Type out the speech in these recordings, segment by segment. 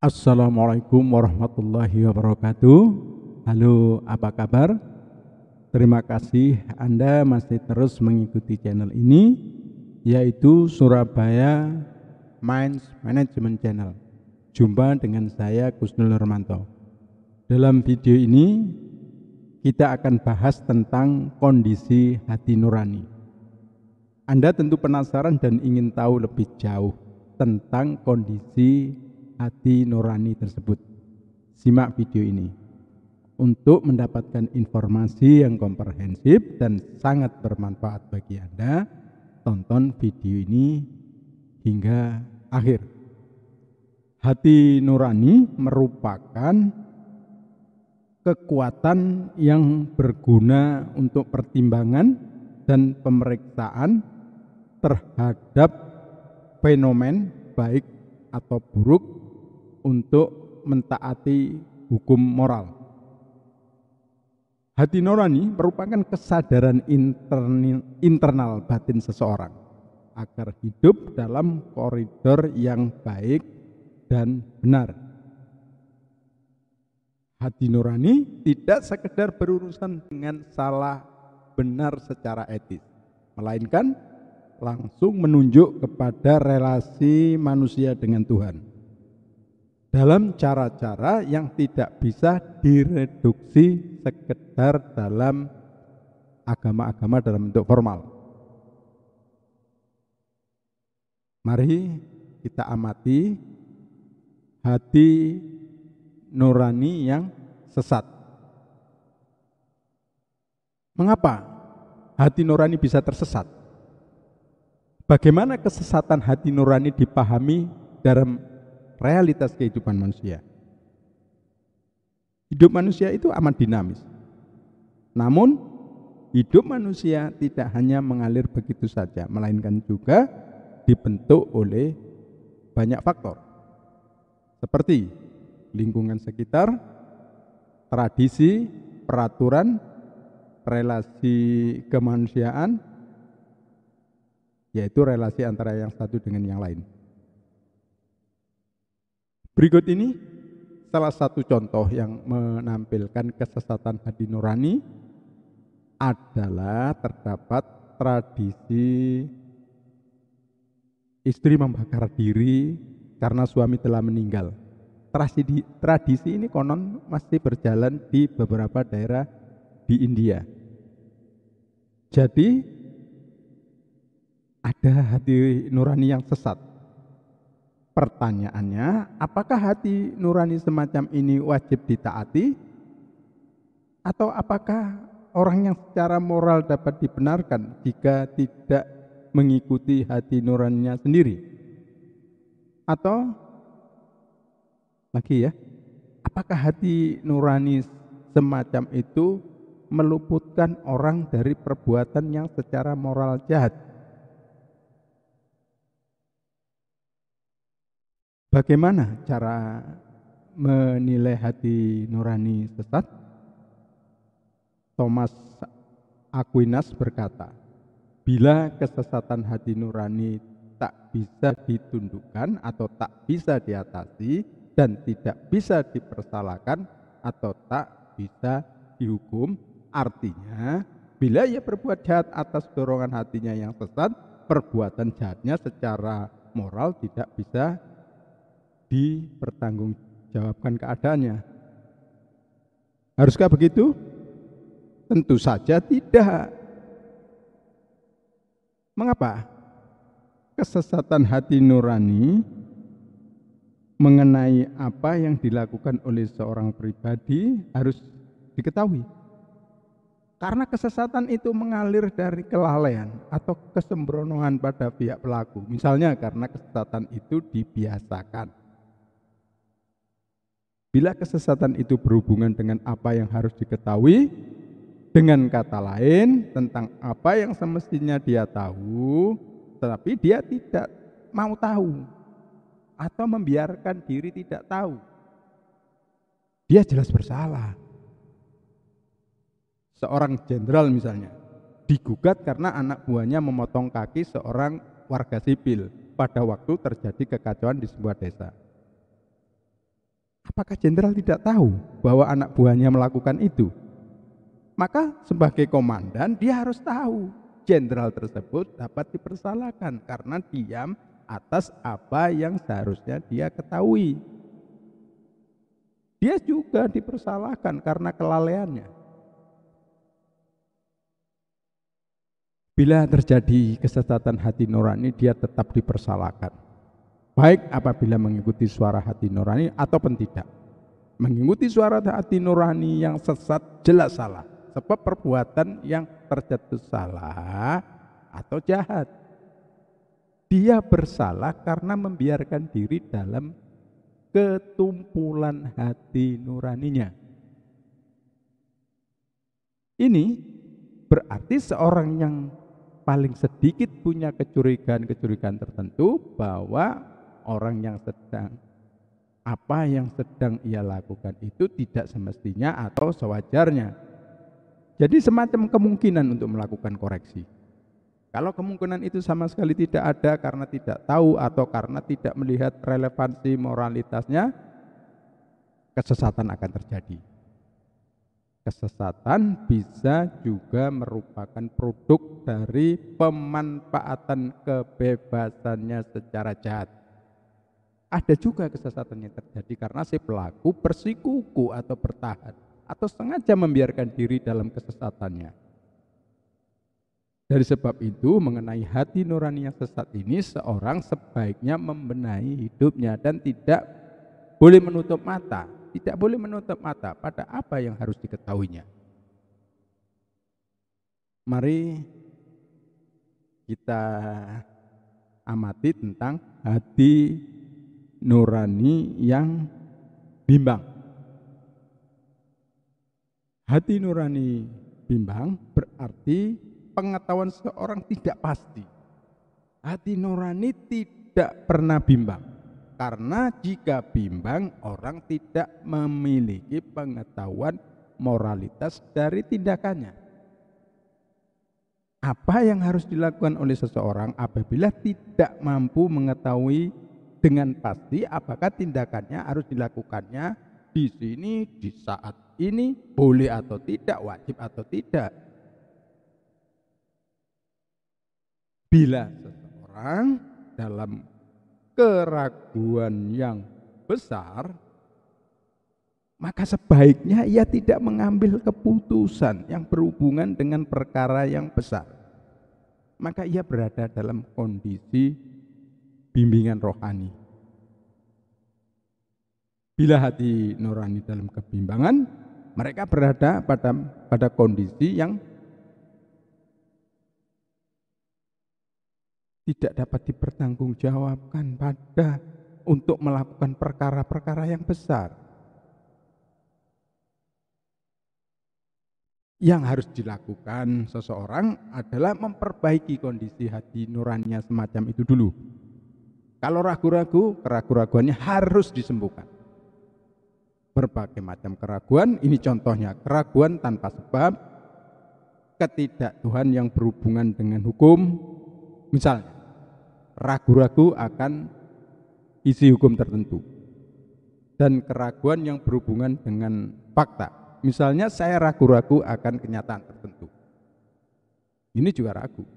Assalamualaikum warahmatullahi wabarakatuh. Halo, apa kabar? Terima kasih Anda masih terus mengikuti channel ini, yaitu Surabaya Minds Management Channel. Jumpa dengan saya Kusnul Hermanto. Dalam video ini, kita akan bahas tentang kondisi hati nurani. Anda tentu penasaran dan ingin tahu lebih jauh tentang kondisi hati nurani tersebut. Simak video ini untuk mendapatkan informasi yang komprehensif dan sangat bermanfaat bagi Anda. Tonton video ini hingga akhir. Hati nurani merupakan kekuatan yang berguna untuk pertimbangan dan pemeriksaan terhadap fenomen baik atau buruk untuk mentaati hukum moral. Hati nurani merupakan kesadaran internal batin seseorang agar hidup dalam koridor yang baik dan benar. Hati nurani tidak sekedar berurusan dengan salah benar secara etis, melainkan langsung menunjuk kepada relasi manusia dengan Tuhan dalam cara-cara yang tidak bisa direduksi sekedar dalam agama-agama dalam bentuk formal. Mari kita amati hati nurani yang sesat. Mengapa hati nurani bisa tersesat? Bagaimana kesesatan hati nurani dipahami dalam realitas kehidupan manusia. Hidup manusia itu amat dinamis. Namun hidup manusia tidak hanya mengalir begitu saja, melainkan juga dibentuk oleh banyak faktor. Seperti lingkungan sekitar, tradisi, peraturan, relasi kemanusiaan, yaitu relasi antara yang satu dengan yang lain. Berikut ini salah satu contoh yang menampilkan kesesatan hati nurani adalah terdapat tradisi istri membakar diri karena suami telah meninggal. Tradisi, tradisi ini konon masih berjalan di beberapa daerah di India. Jadi ada hati nurani yang sesat Pertanyaannya, apakah hati nurani semacam ini wajib ditaati? Atau apakah orang yang secara moral dapat dibenarkan jika tidak mengikuti hati nuraninya sendiri? Atau lagi ya, apakah hati nurani semacam itu meluputkan orang dari perbuatan yang secara moral jahat? Bagaimana cara menilai hati nurani sesat? Thomas Aquinas berkata, bila kesesatan hati nurani tak bisa ditundukkan atau tak bisa diatasi dan tidak bisa dipersalahkan atau tak bisa dihukum, artinya bila ia berbuat jahat atas dorongan hatinya yang sesat, perbuatan jahatnya secara moral tidak bisa dipertanggungjawabkan keadaannya. Haruskah begitu? Tentu saja tidak. Mengapa? Kesesatan hati nurani mengenai apa yang dilakukan oleh seorang pribadi harus diketahui. Karena kesesatan itu mengalir dari kelalaian atau kesembronohan pada pihak pelaku. Misalnya karena kesesatan itu dibiasakan. Bila kesesatan itu berhubungan dengan apa yang harus diketahui, dengan kata lain tentang apa yang semestinya dia tahu, tetapi dia tidak mau tahu atau membiarkan diri tidak tahu. Dia jelas bersalah. Seorang jenderal misalnya digugat karena anak buahnya memotong kaki seorang warga sipil pada waktu terjadi kekacauan di sebuah desa Apakah jenderal tidak tahu bahwa anak buahnya melakukan itu? Maka sebagai komandan dia harus tahu jenderal tersebut dapat dipersalahkan karena diam atas apa yang seharusnya dia ketahui. Dia juga dipersalahkan karena kelalaiannya. Bila terjadi kesesatan hati nurani, dia tetap dipersalahkan baik apabila mengikuti suara hati nurani atau tidak. Mengikuti suara hati nurani yang sesat jelas salah, sebab perbuatan yang terjatuh salah atau jahat. Dia bersalah karena membiarkan diri dalam ketumpulan hati nuraninya. Ini berarti seorang yang paling sedikit punya kecurigaan-kecurigaan tertentu bahwa orang yang sedang apa yang sedang ia lakukan itu tidak semestinya atau sewajarnya. Jadi semacam kemungkinan untuk melakukan koreksi. Kalau kemungkinan itu sama sekali tidak ada karena tidak tahu atau karena tidak melihat relevansi moralitasnya, kesesatan akan terjadi. Kesesatan bisa juga merupakan produk dari pemanfaatan kebebasannya secara jahat ada juga kesesatan yang terjadi karena si pelaku bersikuku atau bertahan atau sengaja membiarkan diri dalam kesesatannya. Dari sebab itu, mengenai hati nurani yang sesat ini, seorang sebaiknya membenahi hidupnya dan tidak boleh menutup mata, tidak boleh menutup mata pada apa yang harus diketahuinya. Mari kita amati tentang hati nurani yang bimbang. Hati nurani bimbang berarti pengetahuan seseorang tidak pasti. Hati nurani tidak pernah bimbang. Karena jika bimbang orang tidak memiliki pengetahuan moralitas dari tindakannya. Apa yang harus dilakukan oleh seseorang apabila tidak mampu mengetahui dengan pasti apakah tindakannya harus dilakukannya di sini di saat ini boleh atau tidak wajib atau tidak bila seseorang dalam keraguan yang besar maka sebaiknya ia tidak mengambil keputusan yang berhubungan dengan perkara yang besar maka ia berada dalam kondisi bimbingan rohani. Bila hati nurani dalam kebimbangan, mereka berada pada pada kondisi yang tidak dapat dipertanggungjawabkan pada untuk melakukan perkara-perkara yang besar. Yang harus dilakukan seseorang adalah memperbaiki kondisi hati nurannya semacam itu dulu. Kalau ragu-ragu, keraguan-raguannya harus disembuhkan. Berbagai macam keraguan, ini contohnya keraguan tanpa sebab, ketidaktuhan yang berhubungan dengan hukum, misalnya ragu-ragu akan isi hukum tertentu dan keraguan yang berhubungan dengan fakta. Misalnya saya ragu-ragu akan kenyataan tertentu. Ini juga ragu.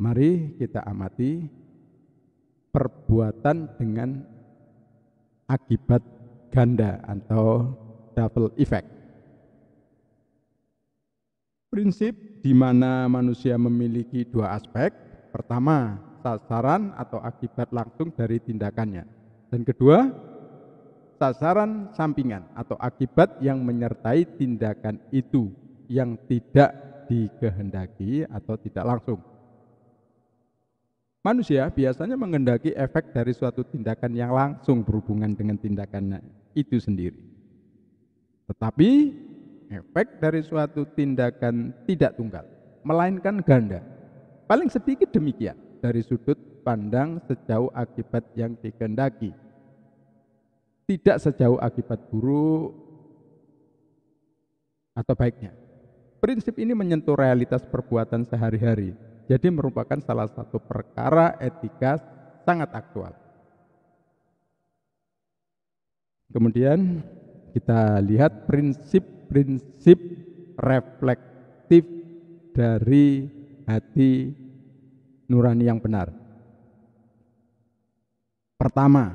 Mari kita amati perbuatan dengan akibat ganda atau double effect. Prinsip di mana manusia memiliki dua aspek. Pertama, sasaran atau akibat langsung dari tindakannya. Dan kedua, sasaran sampingan atau akibat yang menyertai tindakan itu yang tidak dikehendaki atau tidak langsung. Manusia biasanya mengendaki efek dari suatu tindakan yang langsung berhubungan dengan tindakannya itu sendiri. Tetapi efek dari suatu tindakan tidak tunggal, melainkan ganda. Paling sedikit demikian dari sudut pandang sejauh akibat yang dikendaki. Tidak sejauh akibat buruk atau baiknya. Prinsip ini menyentuh realitas perbuatan sehari-hari, jadi merupakan salah satu perkara etika sangat aktual. Kemudian kita lihat prinsip-prinsip reflektif dari hati nurani yang benar. Pertama,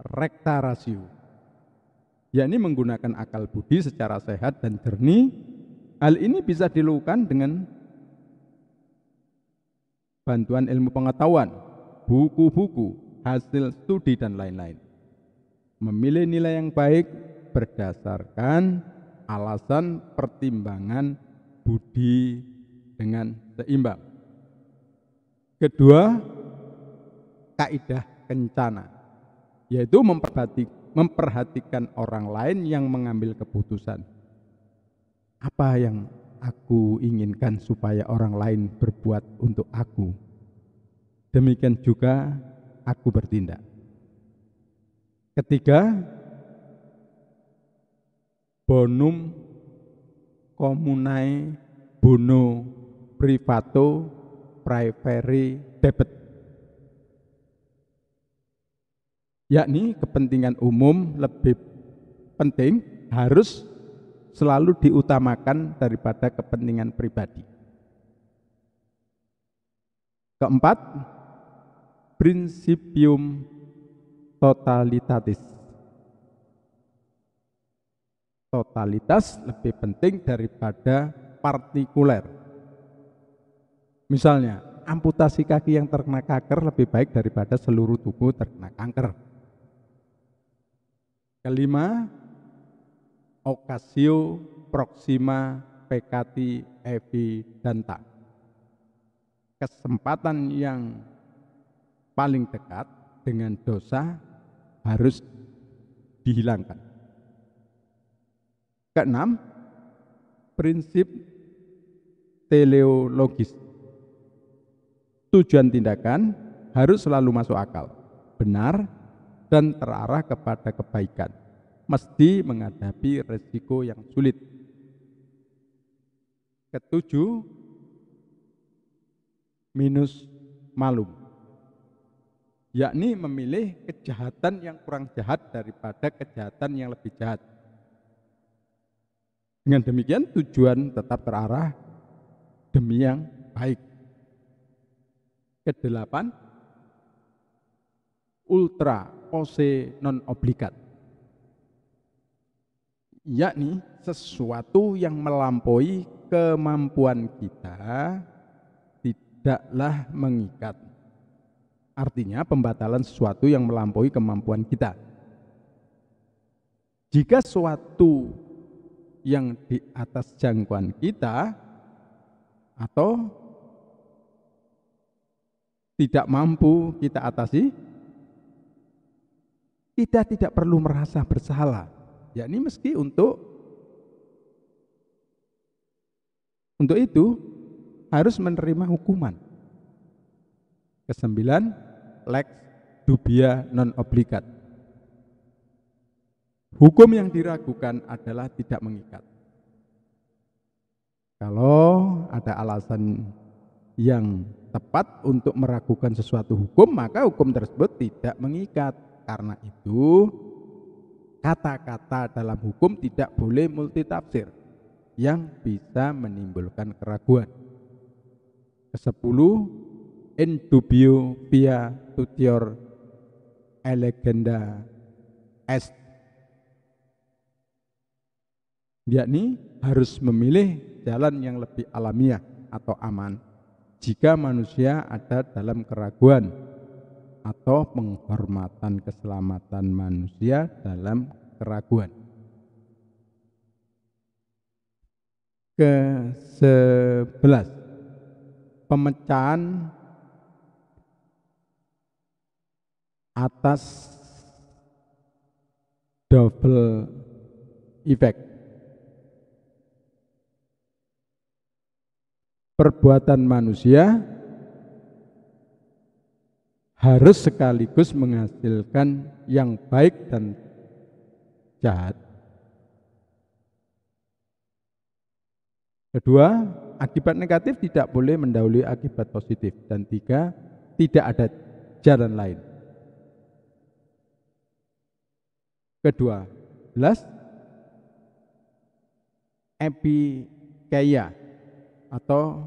rekta rasio, yakni menggunakan akal budi secara sehat dan jernih. Hal ini bisa dilakukan dengan bantuan ilmu pengetahuan, buku-buku, hasil studi, dan lain-lain. Memilih nilai yang baik berdasarkan alasan pertimbangan budi dengan seimbang. Kedua, kaidah kencana, yaitu memperhatikan orang lain yang mengambil keputusan. Apa yang aku inginkan supaya orang lain berbuat untuk aku. Demikian juga aku bertindak. Ketiga, bonum komunai bono privato priveri debet. Yakni kepentingan umum lebih penting harus selalu diutamakan daripada kepentingan pribadi. Keempat, prinsipium totalitatis. Totalitas lebih penting daripada partikuler. Misalnya, amputasi kaki yang terkena kanker lebih baik daripada seluruh tubuh terkena kanker. Kelima, Ocasio Proxima dan tak Kesempatan yang paling dekat dengan dosa harus dihilangkan. Keenam, prinsip teleologis. Tujuan tindakan harus selalu masuk akal, benar, dan terarah kepada kebaikan mesti menghadapi resiko yang sulit. Ketujuh, minus malum, yakni memilih kejahatan yang kurang jahat daripada kejahatan yang lebih jahat. Dengan demikian tujuan tetap terarah demi yang baik. Kedelapan, ultra pose non obligat yakni sesuatu yang melampaui kemampuan kita tidaklah mengikat. Artinya pembatalan sesuatu yang melampaui kemampuan kita. Jika suatu yang di atas jangkauan kita atau tidak mampu kita atasi, kita tidak perlu merasa bersalah yakni meski untuk untuk itu harus menerima hukuman. Kesembilan, lex dubia non obligat. Hukum yang diragukan adalah tidak mengikat. Kalau ada alasan yang tepat untuk meragukan sesuatu hukum, maka hukum tersebut tidak mengikat. Karena itu, kata-kata dalam hukum tidak boleh multitafsir yang bisa menimbulkan keraguan. Kesepuluh, indubio via tutior elegenda est. Yakni harus memilih jalan yang lebih alamiah atau aman jika manusia ada dalam keraguan atau penghormatan keselamatan manusia dalam keraguan. Ke-11 Pemecahan atas double effect perbuatan manusia harus sekaligus menghasilkan yang baik dan jahat. Kedua, akibat negatif tidak boleh mendahului akibat positif. Dan tiga, tidak ada jalan lain. Kedua, belas, epikeia atau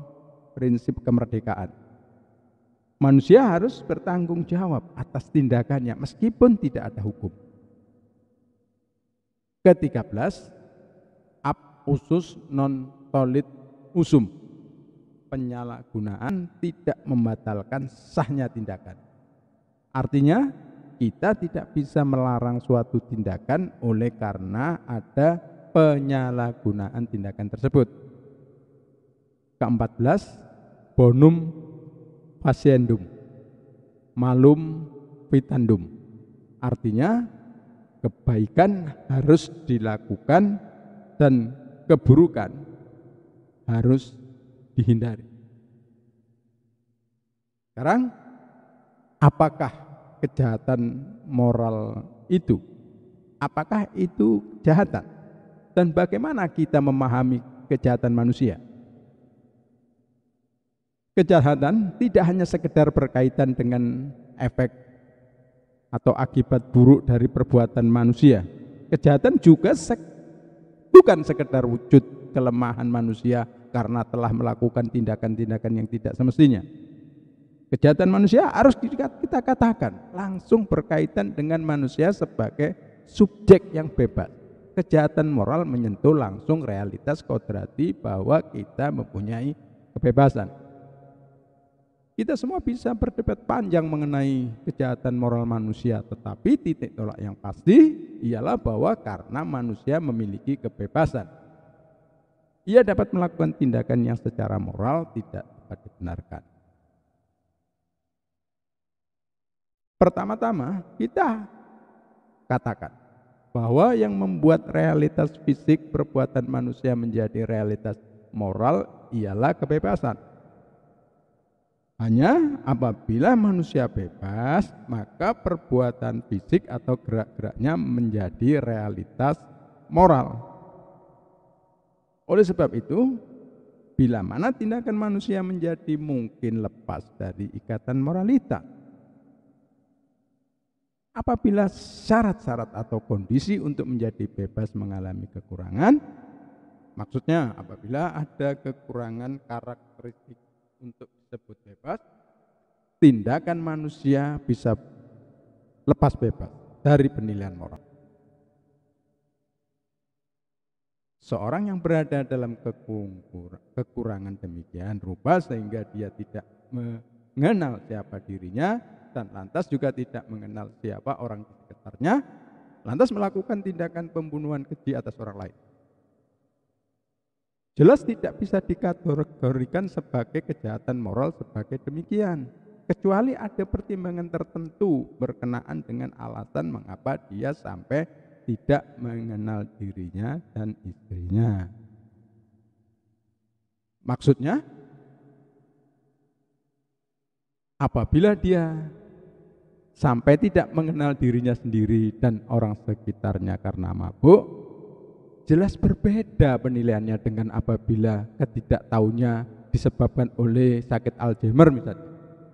prinsip kemerdekaan manusia harus bertanggung jawab atas tindakannya meskipun tidak ada hukum. Ke-13 ab usus non tolid usum penyalahgunaan tidak membatalkan sahnya tindakan. Artinya kita tidak bisa melarang suatu tindakan oleh karena ada penyalahgunaan tindakan tersebut. Keempat belas, bonum pasiendum, malum vitandum. Artinya kebaikan harus dilakukan dan keburukan harus dihindari. Sekarang apakah kejahatan moral itu? Apakah itu kejahatan? Dan bagaimana kita memahami kejahatan manusia? kejahatan tidak hanya sekedar berkaitan dengan efek atau akibat buruk dari perbuatan manusia. Kejahatan juga sek bukan sekedar wujud kelemahan manusia karena telah melakukan tindakan-tindakan yang tidak semestinya. Kejahatan manusia harus kita katakan langsung berkaitan dengan manusia sebagai subjek yang bebas. Kejahatan moral menyentuh langsung realitas kodrati bahwa kita mempunyai kebebasan. Kita semua bisa berdebat panjang mengenai kejahatan moral manusia, tetapi titik tolak yang pasti ialah bahwa karena manusia memiliki kebebasan, ia dapat melakukan tindakan yang secara moral tidak dapat dibenarkan. Pertama-tama, kita katakan bahwa yang membuat realitas fisik perbuatan manusia menjadi realitas moral ialah kebebasan. Hanya apabila manusia bebas, maka perbuatan fisik atau gerak-geraknya menjadi realitas moral. Oleh sebab itu, bila mana tindakan manusia menjadi mungkin lepas dari ikatan moralitas. Apabila syarat-syarat atau kondisi untuk menjadi bebas mengalami kekurangan, maksudnya apabila ada kekurangan karakteristik untuk disebut bebas, tindakan manusia bisa lepas bebas dari penilaian moral. Seorang yang berada dalam kekurangan demikian rupa sehingga dia tidak mengenal siapa dirinya dan lantas juga tidak mengenal siapa orang di sekitarnya, lantas melakukan tindakan pembunuhan keji atas orang lain. Jelas tidak bisa dikategorikan sebagai kejahatan moral sebagai demikian, kecuali ada pertimbangan tertentu berkenaan dengan alasan mengapa dia sampai tidak mengenal dirinya dan istrinya. Maksudnya, apabila dia sampai tidak mengenal dirinya sendiri dan orang sekitarnya karena mabuk, jelas berbeda penilaiannya dengan apabila ketidaktahunya disebabkan oleh sakit Alzheimer misalnya,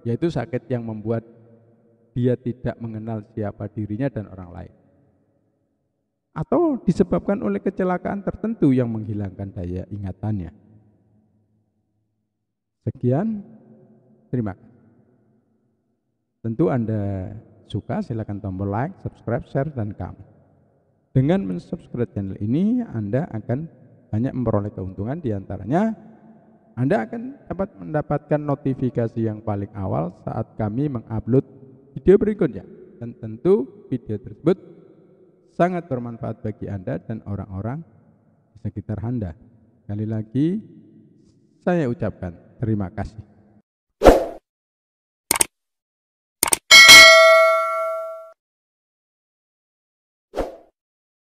yaitu sakit yang membuat dia tidak mengenal siapa dirinya dan orang lain. Atau disebabkan oleh kecelakaan tertentu yang menghilangkan daya ingatannya. Sekian, terima kasih. Tentu Anda suka, silakan tombol like, subscribe, share, dan comment. Dengan mensubscribe channel ini, Anda akan banyak memperoleh keuntungan diantaranya Anda akan dapat mendapatkan notifikasi yang paling awal saat kami mengupload video berikutnya. Dan tentu video tersebut sangat bermanfaat bagi Anda dan orang-orang di sekitar Anda. Sekali lagi, saya ucapkan terima kasih.